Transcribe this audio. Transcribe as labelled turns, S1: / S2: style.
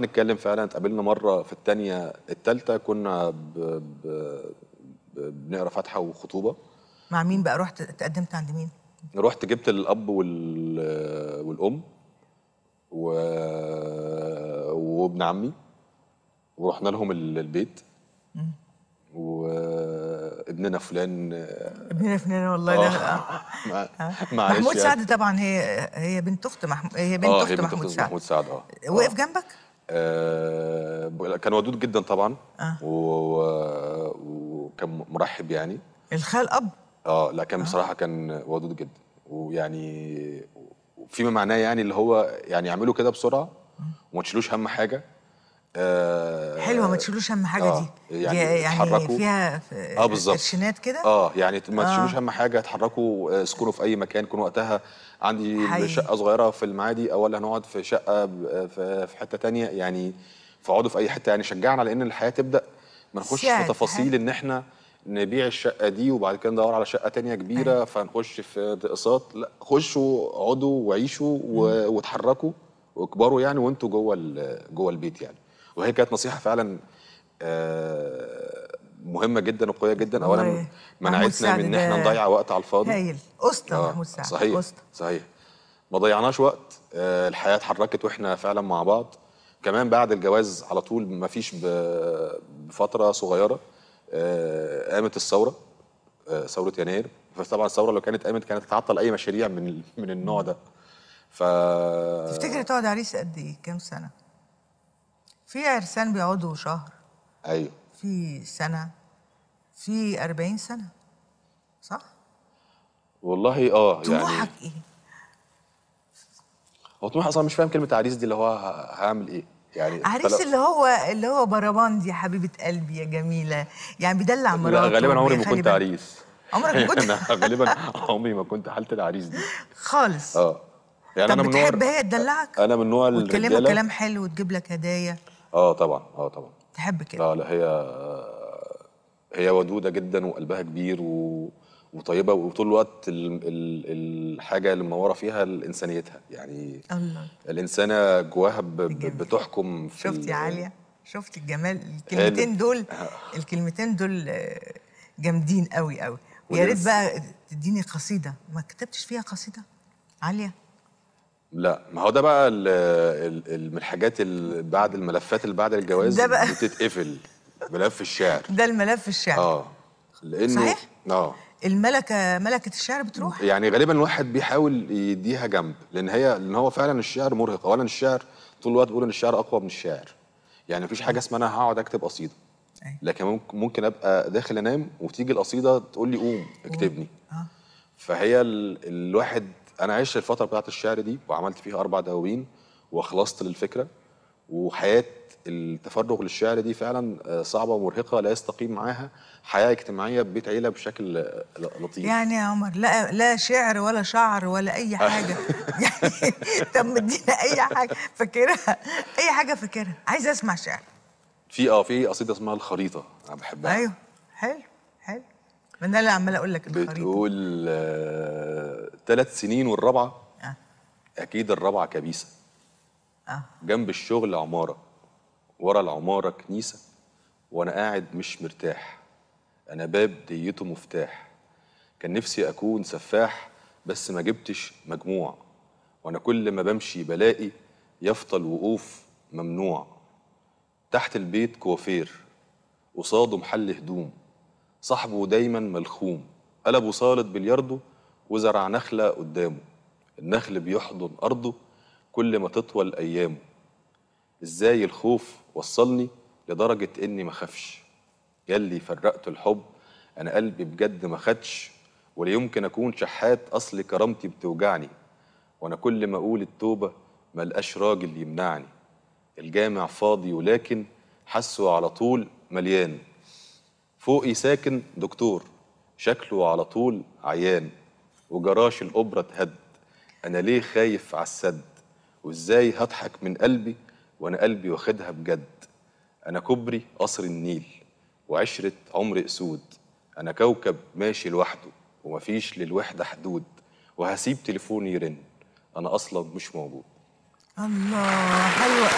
S1: نتكلم فعلا اتقابلنا مره في الثانيه الثالثه كنا ب... ب... بنقرا فاتحه وخطوبه
S2: مع مين بقى رحت اتقدمت عند مين
S1: رحت جبت الاب وال... والام و... وابن عمي ورحنا لهم البيت وابننا فلان آه، ابننا
S2: فلان والله لا
S1: آه، محمود يعني. سعد
S2: طبعا هي هي بنت اخت محمود هي بنت آه، اخت محمود سعد
S1: محمود سعد اه وقف جنبك؟ آه، كان ودود جدا طبعا آه. وكان مرحب يعني الخال اب اه لا كان آه. بصراحه كان ودود جدا ويعني فيما معناه يعني اللي هو يعني يعملوا كده بسرعه وما تشيلوش هم حاجه حلوه ما
S2: تشيلوش هم حاجه آه دي يعني, يعني فيها
S1: اه, آه، بالظبط قرشينات كده اه يعني ما تشيلوش آه. هم حاجه اتحركوا آه، اسكنوا في اي مكان كون وقتها عندي حي. شقه صغيره في المعادي اولا هنقعد في شقه في حته تانية يعني فاقعدوا في اي حته يعني شجعنا على ان الحياه تبدا ما نخش في تفاصيل ان احنا نبيع الشقه دي وبعد كده ندور على شقه تانية كبيره أيه. فنخش في اقساط لا خشوا اقعدوا وعيشوا واتحركوا واكبروا يعني وانتوا جوه جوه البيت يعني وهي كانت نصيحه فعلا آه، مهمه جدا وقويه جدا اولا منعتنا من ان احنا نضيع وقت على الفاضي هايل
S2: اسطى آه محمود سعد صحيح أسطى.
S1: صحيح ما ضيعناش وقت آه الحياه اتحركت واحنا فعلا مع بعض كمان بعد الجواز على طول ما فيش بفتره صغيره آه قامت الثوره آه ثوره يناير فطبعا الثوره لو كانت قامت كانت تعطل اي مشاريع من من النوع ده ف تفتكر
S2: تقعد عريس قد ايه كام سنه في عرسان بيقعدوا شهر ايوه في سنه في 40 سنه صح
S1: والله اه يعني طموحك ايه هو طموحي اصلا مش فاهم كلمه عريس دي اللي هو هعمل ايه يعني عريس اللي
S2: هو اللي هو بربان دي حبيبه قلبي يا جميله يعني بيدلع مراته لا غالبا عمري ما كنت عريس عمرك ما كنت انا
S1: غالبا عمري ما كنت حاله العريس دي
S2: خالص
S1: اه يعني طب انا من نوع بتحب هي تدلعك انا من نوع الرجاله كلام
S2: حلو وتجيب لك هدايا
S1: اه طبعا اه طبعا تحب كده لا لا هي آه، هي ودوده جدا وقلبها كبير و... وطيبه وطول الوقت ال... ال... الحاجه اللي منوره فيها الانسانيتها يعني الله الانسانه جواها ب... ب... بتحكم في شفت يا
S2: عاليه شفت الجمال الكلمتين دول آه. الكلمتين دول آه، جامدين قوي قوي ويا ريت بقى تديني قصيده ما كتبتش فيها قصيده عاليه
S1: لا ما هو ده بقى الـ الـ من الحاجات اللي بعد الملفات اللي بعد الجواز ده بقى بتتقفل ملف الشعر
S2: ده الملف الشعر
S1: اه لانه صحيح؟ اه
S2: الملكه ملكه الشعر بتروح
S1: يعني غالبا الواحد بيحاول يديها جنب لان هي لان هو فعلا الشعر مرهق اولا الشعر طول الوقت بيقول ان الشعر اقوى من الشعر يعني مفيش حاجه أيوة. اسمها انا هقعد اكتب قصيده أيوة. لكن ممكن ابقى داخل انام وتيجي القصيده تقول لي قوم اكتبني آه. فهي الواحد انا عشت الفتره بتاعت الشعر دي وعملت فيها اربع دواوين وخلصت للفكره وحياه التفرغ للشعر دي فعلا آه، صعبه ومرهقه لا يستقيم معاها حياه اجتماعيه ببيت عيله بشكل آه، لطيف يعني
S2: يا عمر لا لا شعر ولا شعر ولا اي آه. حاجه يعني طب مدينا اي حاجه فاكرها اي حاجه فاكرها
S1: عايز اسمع شعر في اه في قصيده اسمها الخريطه انا بحبها ايوه حلو حلو من اللي عمال اقول لك الخريطه بتقول آه ثلاث سنين والرابعه آه. اكيد الرابعه كبيسه آه. جنب الشغل عماره ورا العماره كنيسه وانا قاعد مش مرتاح انا باب ديته مفتاح كان نفسي اكون سفاح بس ما جبتش مجموع وانا كل ما بمشي بلاقي يفضل وقوف ممنوع تحت البيت كوافير قصاده محل هدوم صاحبه دايما ملخوم قلبه صالة بلياردو وزرع نخلة قدامه النخل بيحضن أرضه كل ما تطول أيامه إزاي الخوف وصلني لدرجة إني مخافش ياللي فرقت الحب أنا قلبي بجد ما خدش ولا يمكن أكون شحات أصل كرامتي بتوجعني وأنا كل ما أقول التوبة لقاش راجل يمنعني الجامع فاضي ولكن حسه على طول مليان فوقي ساكن دكتور شكله على طول عيان وجراش الأوبرا اتهد أنا ليه خايف على السد وإزاي هضحك من قلبي وأنا قلبي واخدها بجد أنا كوبري قصر النيل وعشرة عمر أسود أنا كوكب ماشي لوحده ومفيش للوحدة حدود وهسيب تليفوني يرن أنا أصلا مش موجود
S2: الله حلوة